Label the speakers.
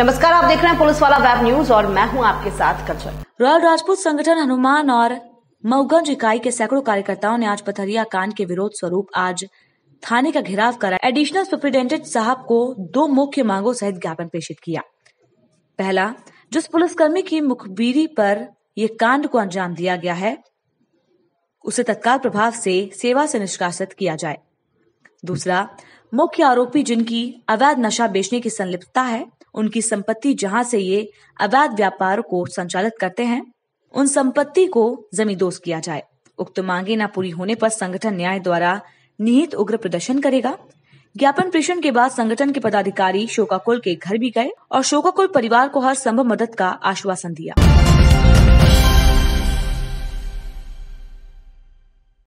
Speaker 1: नमस्कार आप देख रहे हैं पुलिस वाला वेब न्यूज और मैं हूं आपके साथ कचर रॉयल राजपूत संगठन हनुमान और मऊगंज इकाई के सैकड़ों कार्यकर्ताओं ने आज पथरिया कांड के विरोध स्वरूप आज थाने का घेराव करा एडिशनल सुप्रिंटेंडेंट साहब को दो मुख्य मांगों सहित ज्ञापन प्रेषित किया पहला जिस पुलिसकर्मी की मुखबिरी पर यह कांड को अंजाम दिया गया है उसे तत्काल प्रभाव से सेवा से निष्कासित किया जाए दूसरा मुख्य आरोपी जिनकी अवैध नशा बेचने की संलिप्तता है उनकी संपत्ति जहां से ये अवैध व्यापार को संचालित करते हैं उन संपत्ति को जमींदोज किया जाए उक्त मांगे न पूरी होने पर संगठन न्याय द्वारा निहित उग्र प्रदर्शन करेगा ज्ञापन प्रेषण के बाद संगठन के पदाधिकारी शोकाकुल के घर भी गए और शोकाकुल परिवार को हर संभव मदद का आश्वासन दिया